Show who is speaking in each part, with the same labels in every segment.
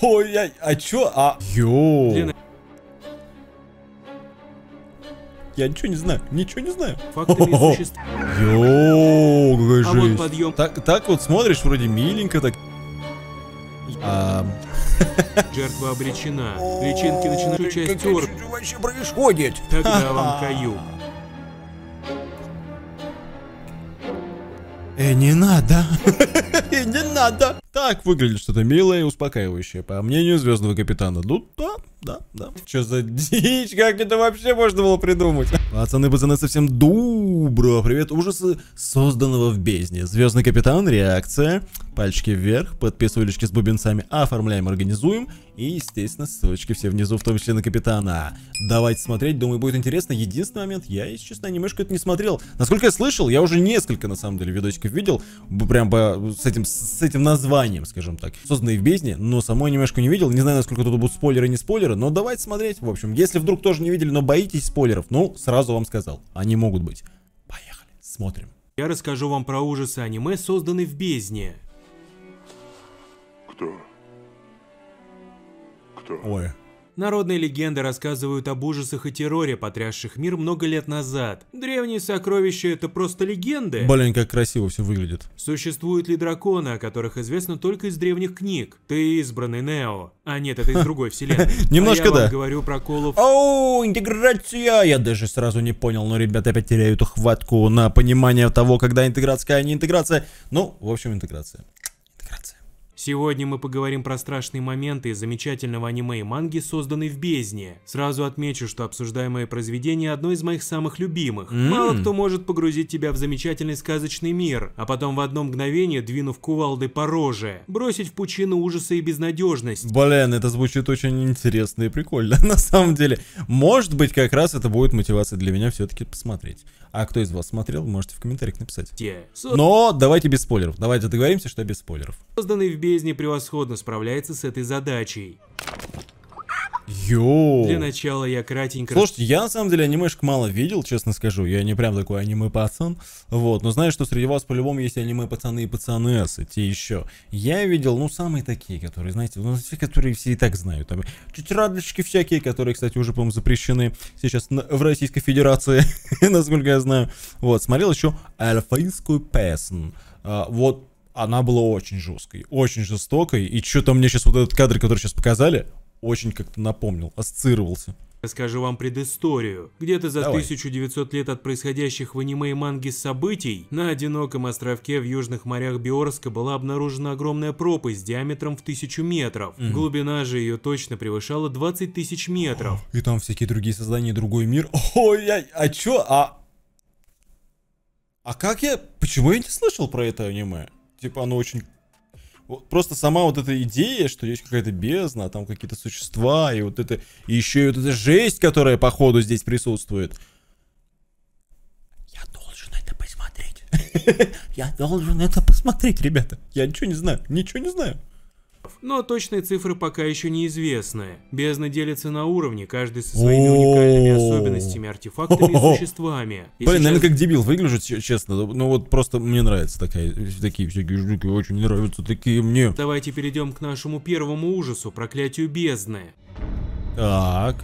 Speaker 1: Ой, а, а чё? А... Йоу. Я ничего не знаю, ничего не знаю. Фактами Йоу, какая а жесть. Вот Так, так вот смотришь, вроде миленько так. А... Жертва обречена. Личинки начинают участь тер. Что вообще происходит? Тогда вам каю. Э, не надо. Э, не надо. Так, выглядит что-то милое и успокаивающее, по мнению звездного капитана. Ну, да, да, да. Что за дичь, как это вообще можно было придумать? Пацаны, пацаны, совсем дубро. Привет, ужасы созданного в бездне. Звездный капитан, реакция пальчики вверх, подписывалечки с бубенцами оформляем, организуем. И, естественно, ссылочки все внизу, в том числе на капитана. Давайте смотреть, думаю, будет интересно. Единственный момент, я, если честно, немножко это не смотрел. Насколько я слышал, я уже несколько, на самом деле, видосиков видел, прям по, с, этим, с этим названием, скажем так. Созданные в бездне, но самой немножко не видел. Не знаю, насколько тут будут спойлеры, не спойлеры, но давайте смотреть. В общем, если вдруг тоже не видели, но боитесь спойлеров, ну, сразу вам сказал, они могут быть. Поехали, смотрим.
Speaker 2: Я расскажу вам про ужасы аниме, созданные в бездне. Кто? Кто? Ой. Народные легенды рассказывают об ужасах и терроре, потрясших мир много лет назад. Древние сокровища — это просто легенды. Блин,
Speaker 1: как красиво все выглядит.
Speaker 2: Существуют ли драконы, о которых известно только из древних книг? Ты избранный Нео. А нет, это из другой вселенной. Немножко а да. Я говорю про колов.
Speaker 1: Оу, интеграция! Я даже сразу не понял, но ребята опять теряют хватку на понимание того, когда интеграция, а не интеграция. Ну, в общем, интеграция.
Speaker 2: Сегодня мы поговорим про страшные моменты из замечательного аниме и манги, созданной в бездне. Сразу отмечу, что обсуждаемое произведение одно из моих самых любимых. Mm. Мало кто может погрузить тебя в замечательный сказочный мир, а потом в одно мгновение, двинув кувалды по роже,
Speaker 1: бросить в пучину ужаса и безнадежность. Блин, это звучит очень интересно и прикольно, на самом деле. Может быть, как раз это будет мотивация для меня все-таки посмотреть. А кто из вас смотрел, можете в комментариях написать. Yeah. So... Но давайте без спойлеров. Давайте договоримся, что без спойлеров.
Speaker 2: Созданный в бездне болезни превосходно справляется с этой задачей.
Speaker 1: Йоу. Для начала я кратенько... Слушайте, я на самом деле анимешек мало видел, честно скажу. Я не прям такой аниме-пацан. Вот, но знаю, что среди вас по-любому есть аниме-пацаны и пацанессы, те еще. Я видел, ну, самые такие, которые, знаете, ну, те, которые все и так знают. Там чуть радочки всякие, которые, кстати, уже, по-моему, запрещены сейчас в Российской Федерации, насколько я знаю. Вот, смотрел еще «Альфаинскую песню. А, вот она была очень жесткой, очень жестокой. И что-то мне сейчас вот этот кадр, который сейчас показали, очень как-то напомнил, ассоциировался.
Speaker 2: Расскажу вам предысторию. Где-то за Давай. 1900 лет от происходящих в аниме и манге событий, на одиноком островке в южных морях Биорска была обнаружена огромная пропасть диаметром в 1000 метров. Mm. Глубина же ее точно превышала 20 тысяч метров.
Speaker 1: О, и там всякие другие создания, другой мир. Ой, а, а чё? А... А как я... Почему я не слышал про это аниме? типа, оно очень... Вот просто сама вот эта идея, что есть какая-то бездна, а там какие-то существа, и вот это... И еще и вот эта жесть, которая, походу, здесь присутствует. Я должен это посмотреть. Я должен это посмотреть, ребята. Я ничего не знаю, ничего не знаю
Speaker 2: но точные цифры пока еще неизвестны. Бездна делится на уровни, каждый со своими уникальными особенностями, артефактами и существами. Блин, наверное, как
Speaker 1: дебил выгляжу, честно. Ну вот просто мне нравятся такая, такие всякие жуки, очень нравятся такие мне.
Speaker 2: Давайте перейдем к нашему первому ужасу, проклятию бездны. Так.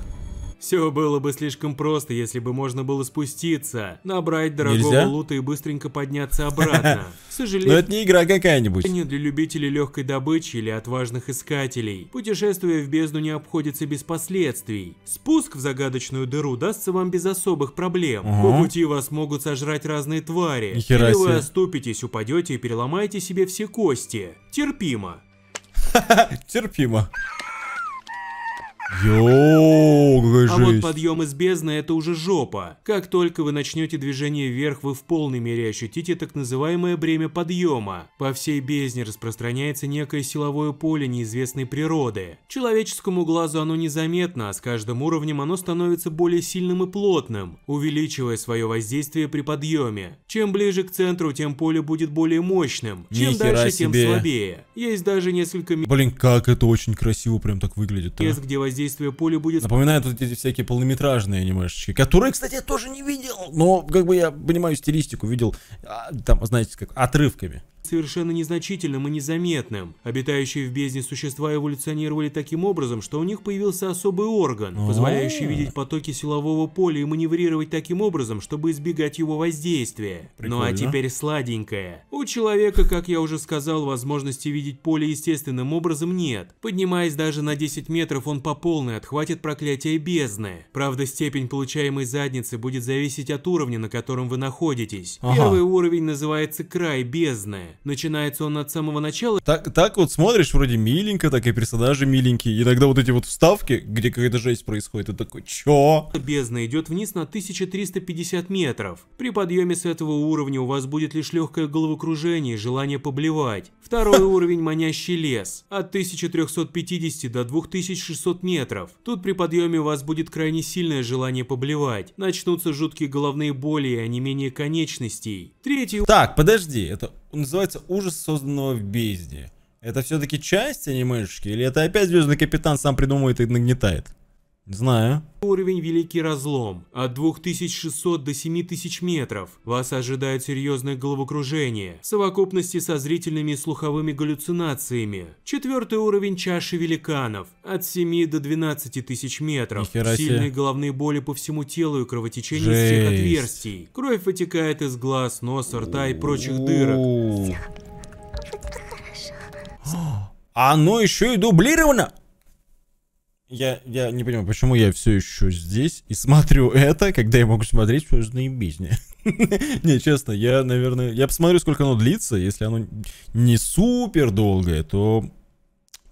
Speaker 2: Все было бы слишком просто, если бы можно было спуститься, набрать дорогого Нельзя? лута и быстренько подняться обратно. К сожалению... Но это не игра какая-нибудь. Не для любителей легкой добычи или отважных искателей. Путешествие в бездну не обходится без последствий. Спуск в загадочную дыру дастся вам без особых проблем. Угу. По пути вас могут сожрать разные твари. Нихера или вы оступитесь, упадете и переломаете себе все кости. Терпимо. Терпимо.
Speaker 1: Йоу, какая жесть. А вот
Speaker 2: подъем из бездны это уже жопа. Как только вы начнете движение вверх, вы в полной мере ощутите так называемое бремя подъема. По всей бездне распространяется некое силовое поле неизвестной природы. Человеческому глазу оно незаметно, а с каждым уровнем оно становится более сильным и плотным, увеличивая свое воздействие при подъеме. Чем ближе к центру, тем поле будет более мощным. Ни Чем дальше, себе. тем слабее. Есть даже несколько...
Speaker 1: Блин, как это очень красиво прям так выглядит. А. Мест, где воздействие поля будет... Напоминает вот эти всякие полнометражные анимешечки, которые, кстати, я тоже не видел. Но, как бы я понимаю стилистику, видел, а, там, знаете, как отрывками
Speaker 2: совершенно незначительным и незаметным. Обитающие в бездне существа эволюционировали таким образом, что у них появился особый орган, позволяющий видеть потоки силового поля и маневрировать таким образом, чтобы избегать его воздействия сладкое. Прикольно. Ну а теперь сладенькое. У человека, как я уже сказал, возможности видеть поле естественным образом нет. Поднимаясь даже на 10 метров, он по полной отхватит проклятие бездны. Правда, степень получаемой задницы будет зависеть от уровня, на котором вы находитесь. Ага. Первый уровень называется край бездны.
Speaker 1: Начинается он от самого начала. Так, так вот смотришь, вроде миленько, так и персонажи миленькие. И тогда вот эти вот вставки, где какая-то жесть происходит, это такой, чё?
Speaker 2: Бездна идет вниз на 1350 метров. При подъеме с этого уровня у вас будет лишь легкое головокружение и желание поблевать. Второй уровень – манящий лес, от 1350 до 2600 метров. Тут при подъеме у вас будет крайне сильное желание поблевать.
Speaker 1: Начнутся жуткие головные боли и онемение конечностей. Третий… Так, подожди, это называется «Ужас созданного в бездне». Это все-таки часть анимешки или это опять Звездный Капитан сам придумывает и нагнетает? Знаю. Уровень Великий Разлом.
Speaker 2: От 2600 до 7000 метров. Вас ожидает серьезное головокружение. В совокупности со зрительными и слуховыми галлюцинациями. Четвертый уровень Чаши Великанов. От 7 до 12 тысяч метров. Сильные головные боли по всему телу и кровотечение Жесть. из всех отверстий. Кровь вытекает из глаз, носа, рта и прочих
Speaker 1: дырок. А оно еще и дублировано? я, я не понимаю, почему я все еще здесь и смотрю это, когда я могу смотреть, что же наебись. Не, честно, я, наверное, я посмотрю, сколько оно длится. Если оно не супер долгое, то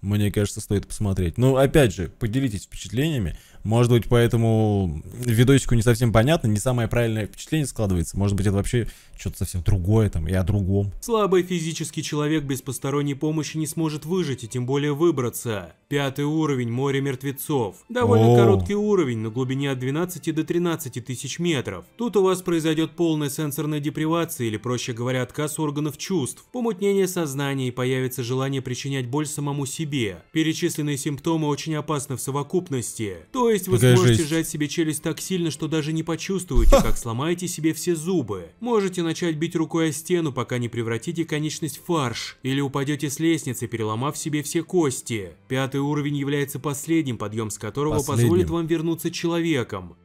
Speaker 1: мне кажется, стоит посмотреть. Но ну, опять же, поделитесь впечатлениями. Может быть, поэтому видосику не совсем понятно, не самое правильное впечатление складывается. Может быть, это вообще что-то совсем другое там, и о другом.
Speaker 2: Слабый физический человек без посторонней помощи не сможет выжить и тем более выбраться. Пятый уровень «Море мертвецов». Довольно О. короткий уровень, на глубине от 12 до 13 тысяч метров. Тут у вас произойдет полная сенсорная депривация или, проще говоря, отказ органов чувств, помутнение сознания и появится желание причинять боль самому себе. Перечисленные симптомы очень опасны в совокупности. То есть вы Какая сможете жесть. жать себе челюсть так сильно, что даже не почувствуете, как сломаете себе все зубы. Можете начать бить рукой о стену, пока не превратите конечность в фарш, или упадете с лестницы, переломав себе все кости. Пятый уровень является последним, подъем с которого последним. позволит вам вернуться человеком.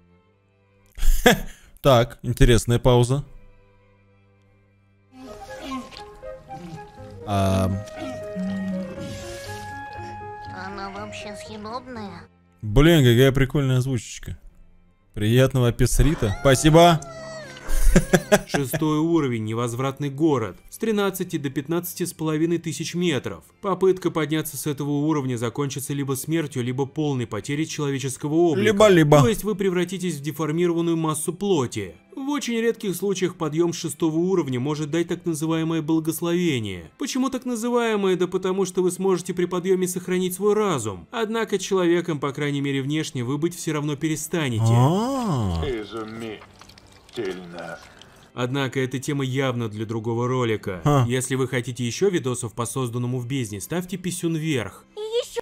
Speaker 1: Так, интересная пауза. А... Она вообще съедобная? Блин, какая прикольная озвучечка. Приятного аппетита. Спасибо.
Speaker 2: Шестой уровень, невозвратный город, с 13 до 15 с половиной тысяч метров. Попытка подняться с этого уровня закончится либо смертью, либо полной потерей человеческого облика. Либо-либо. То есть вы превратитесь в деформированную массу плоти. В очень редких случаях подъем шестого уровня может дать так называемое благословение. Почему так называемое? Да потому что вы сможете при подъеме сохранить свой разум. Однако человеком, по крайней мере внешне, вы быть все равно перестанете. А смертельно. Однако эта тема явно для другого ролика. А. Если вы хотите еще видосов по созданному в бездне, ставьте писюн вверх.
Speaker 1: И еще...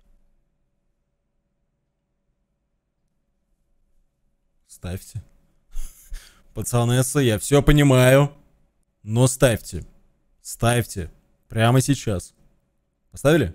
Speaker 1: Ставьте. Пацанесса, я все понимаю. Но ставьте. Ставьте. Прямо сейчас. Поставили?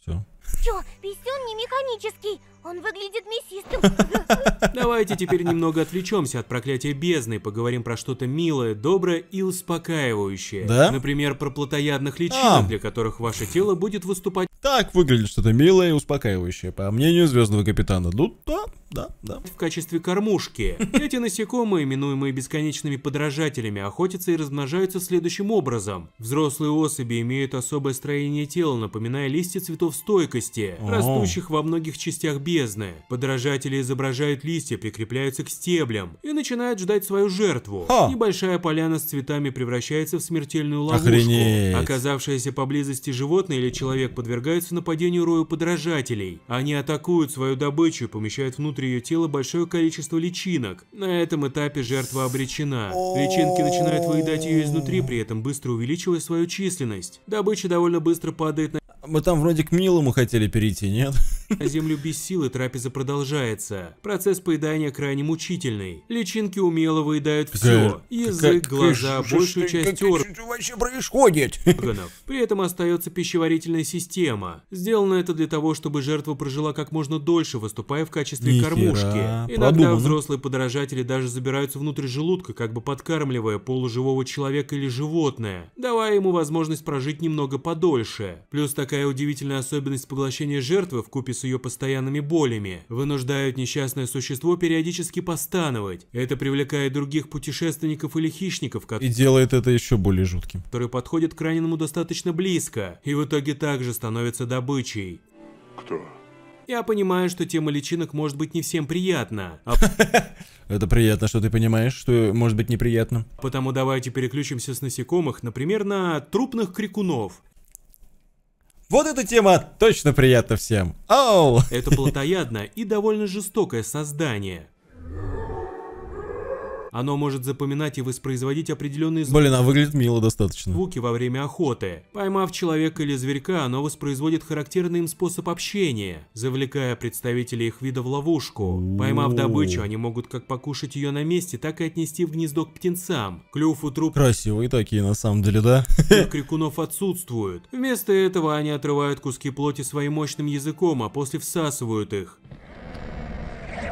Speaker 1: Все. Все, писюн не механический. Он выглядит мясистым. Давайте
Speaker 2: теперь немного отвлечемся от проклятия бездны, поговорим про что-то милое, доброе и успокаивающее. Да? Например, про плотоядных а. личинок, а. для которых ваше тело будет выступать
Speaker 1: так, выглядит что-то милое и успокаивающее, по мнению Звездного Капитана. Ну, да,
Speaker 2: да, да. В качестве кормушки. Эти насекомые, именуемые бесконечными подражателями, охотятся и размножаются следующим образом. Взрослые особи имеют особое строение тела, напоминая листья цветов стойкости, растущих во многих частях бездны. Подражатели изображают листья, прикрепляются к стеблям и начинают ждать свою жертву. Небольшая поляна с цветами превращается в смертельную ловушку. Оказавшееся поблизости животное или человек подвергается подвергаются нападению рою подражателей. Они атакуют свою добычу и помещают внутрь ее тела большое количество личинок. На этом этапе жертва обречена. Личинки начинают выедать ее изнутри, при этом быстро увеличивая свою численность.
Speaker 1: Добыча довольно быстро падает на... Мы там вроде к милому
Speaker 2: хотели перейти,
Speaker 1: нет? А
Speaker 2: землю без силы трапеза продолжается. Процесс поедания крайне мучительный. Личинки умело выедают все. Язык, глаза, большую часть органов. При этом остается пищеварительная система. Сделано это для того, чтобы жертва прожила как можно дольше, выступая в качестве кормушки. Иногда взрослые подражатели даже забираются внутрь желудка, как бы подкармливая полуживого человека или животное, давая ему возможность прожить немного подольше. Плюс такая удивительная особенность поглощения жертвы в купе с с ее постоянными болями, вынуждают несчастное существо периодически постановать. Это привлекает других путешественников или хищников, которые... И
Speaker 1: делает это еще более жутким.
Speaker 2: Которые подходят к раненому достаточно близко, и в итоге также становятся добычей. Кто? Я понимаю, что тема личинок может быть не всем приятна. А...
Speaker 1: Это приятно, что ты понимаешь, что может быть неприятно.
Speaker 2: Потому давайте переключимся с насекомых, например, на трупных крикунов. Вот эта тема точно
Speaker 1: приятна всем. Оу!
Speaker 2: Это плотоядное и довольно жестокое создание, оно может запоминать и воспроизводить определенные звуки. Блин, а выглядит
Speaker 1: мило достаточно. Звуки
Speaker 2: во время охоты. Поймав человека или зверька, оно воспроизводит характерный им способ общения, завлекая представителей их вида в ловушку. Поймав добычу, они могут как покушать ее на месте, так и отнести в гнездо к птенцам. Клюв у
Speaker 1: труп... Красивые такие, на самом деле, да?
Speaker 2: Крикунов отсутствуют. Вместо этого они отрывают куски плоти своим мощным языком, а после всасывают их.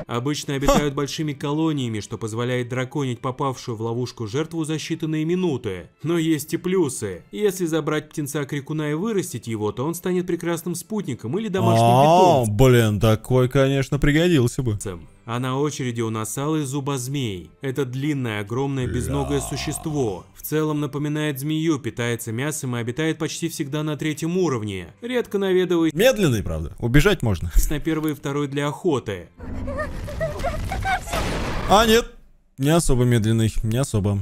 Speaker 2: Обычно обитают большими колониями, что позволяет драконить попавшую в ловушку жертву за считанные минуты. Но есть и плюсы. Если забрать птенца-крикуна и вырастить его, то он станет прекрасным спутником или домашним а, питомцем.
Speaker 1: Блин, такой, конечно, пригодился бы.
Speaker 2: А на очереди у нас алый зубозмей. Это длинное, огромное, безногое существо. В целом напоминает змею, питается мясом и обитает почти всегда на третьем уровне. Редко наведывает...
Speaker 1: Медленный, правда. Убежать можно.
Speaker 2: На первый и второй для охоты.
Speaker 1: А, нет. Не особо медленный, не особо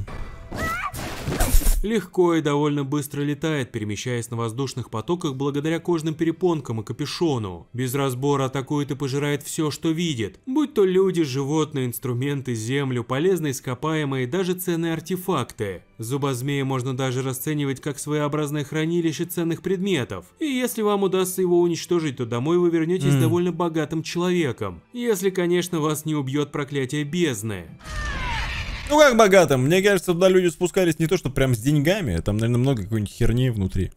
Speaker 2: легко и довольно быстро летает, перемещаясь на воздушных потоках благодаря кожным перепонкам и капюшону. Без разбора атакует и пожирает все, что видит, будь то люди, животные, инструменты, землю, полезные ископаемые, даже ценные артефакты. Зубозмея можно даже расценивать как своеобразное хранилище ценных предметов, и если вам удастся его уничтожить, то домой вы вернетесь mm. довольно богатым человеком, если, конечно, вас не убьет проклятие бездны.
Speaker 1: Ну как богатым? Мне кажется, туда люди спускались не то, что прям с деньгами, а там, наверное, много какой-нибудь херни внутри.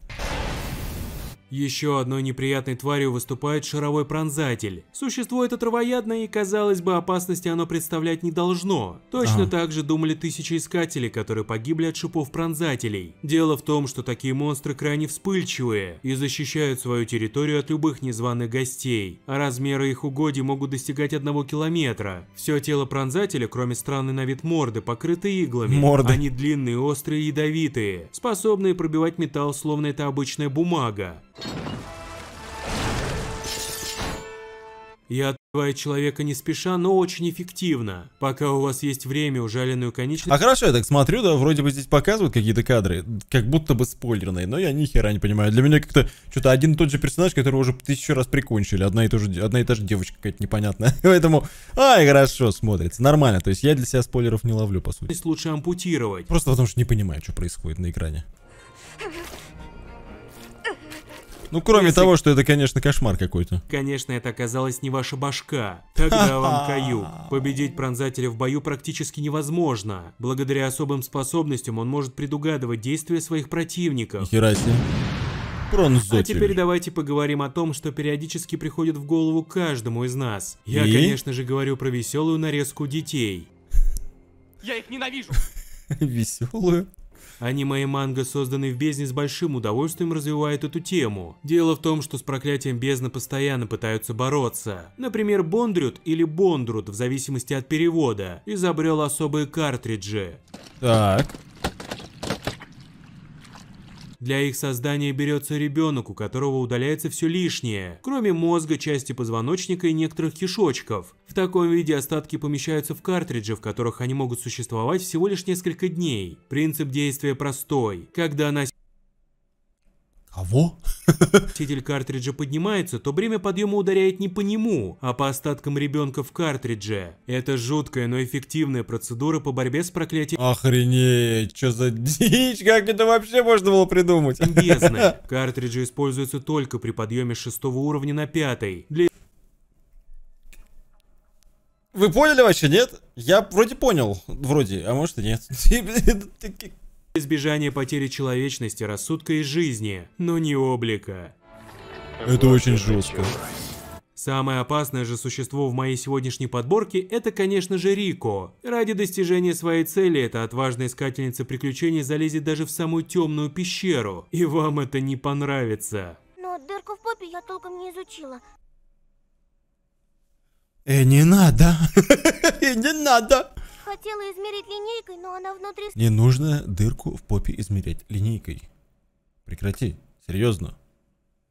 Speaker 2: Еще одной неприятной тварью выступает шаровой пронзатель. Существо это травоядное и, казалось бы, опасности оно представлять не должно. Точно а. так же думали тысячи искателей, которые погибли от шипов пронзателей. Дело в том, что такие монстры крайне вспыльчивые и защищают свою территорию от любых незваных гостей, а размеры их угодий могут достигать одного километра. Все тело пронзателя, кроме странной на вид морды, покрыто иглами. Морды. Они длинные, острые и ядовитые, способные пробивать металл, словно это обычная бумага. Я отбиваю человека не спеша, но очень эффективно. Пока у вас есть время ужаленную конечность... А хорошо, я
Speaker 1: так смотрю, да, вроде бы здесь показывают какие-то кадры, как будто бы спойлерные, но я ни хера не понимаю. Для меня как-то что-то один и тот же персонаж, который уже тысячу раз прикончили, одна и, та же, одна и та же девочка какая-то непонятная. Поэтому, ай, хорошо, смотрится, нормально. То есть я для себя спойлеров не ловлю, по сути. Лучше
Speaker 2: ампутировать. Просто потому что не понимаю, что происходит
Speaker 1: на экране. Ну, кроме Если... того, что это, конечно, кошмар какой-то.
Speaker 2: Конечно, это оказалась не ваша башка. Тогда вам каюк. Победить пронзателя в бою практически невозможно. Благодаря особым способностям он может предугадывать действия своих противников. Хера себе. А теперь давайте поговорим о том, что периодически приходит в голову каждому из нас. Я, И? конечно же, говорю про веселую нарезку детей.
Speaker 1: Я их ненавижу. Веселую?
Speaker 2: Аниме и манга, созданные в бездне, с большим удовольствием развивают эту тему. Дело в том, что с проклятием бездны постоянно пытаются бороться. Например, Бондрют или Бондрут, в зависимости от перевода, изобрел особые картриджи. Так. Для их создания берется ребенок, у которого удаляется все лишнее, кроме мозга, части позвоночника и некоторых кишочков. В таком виде остатки помещаются в картриджи, в которых они могут существовать всего лишь несколько дней. Принцип действия простой. Когда она Кого? Носитель картриджа поднимается, то бремя подъема ударяет не по нему, а по остаткам ребенка в картридже. Это жуткая, но эффективная процедура по борьбе с проклятием. Охренеть, что за дичь,
Speaker 1: как это вообще можно было придумать? Бездна.
Speaker 2: Картриджи используются только при подъеме шестого уровня на пятый. Для... Вы поняли вообще, нет? Я вроде понял, вроде, а может и нет. избежание потери человечности, рассудка и жизни, но не облика. Это очень жестко. Самое опасное же существо в моей сегодняшней подборке – это, конечно же, Рико. Ради достижения своей цели эта отважная искательница приключений залезет даже в самую темную пещеру, и вам это не понравится.
Speaker 1: Но дырку в попе я толком не изучила. Э, не надо! Э, не надо! Хотела измерить линейкой, но она внутри... Не нужно дырку в попе измерять линейкой. Прекрати. Серьезно.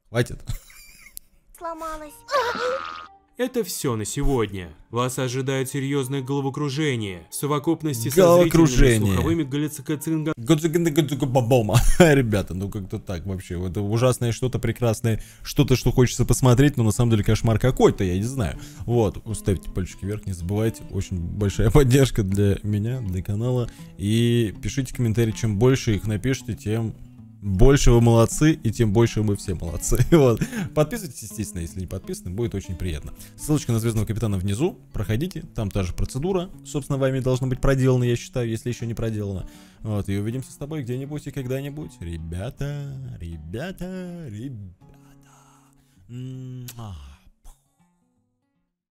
Speaker 1: Хватит. Сломалась.
Speaker 2: Это все на сегодня. Вас ожидает серьезное головокружение в совокупности головокружение. со зрительными слуховыми
Speaker 1: галлюцицингами. Ребята, ну как-то так вообще. Это ужасное что-то прекрасное, что-то, что хочется посмотреть, но на самом деле кошмар какой-то, я не знаю. Вот, ставьте пальчики вверх, не забывайте. Очень большая поддержка для меня, для канала. И пишите комментарии, чем больше их напишите, тем больше вы молодцы, и тем больше мы все молодцы. Вот. Подписывайтесь, естественно, если не подписаны, будет очень приятно. Ссылочка на Звездного Капитана внизу, проходите, там та же процедура, собственно, вами должна быть проделана, я считаю, если еще не проделана. Вот, и увидимся с тобой где-нибудь и когда-нибудь. Ребята, ребята, ребята. М -м -м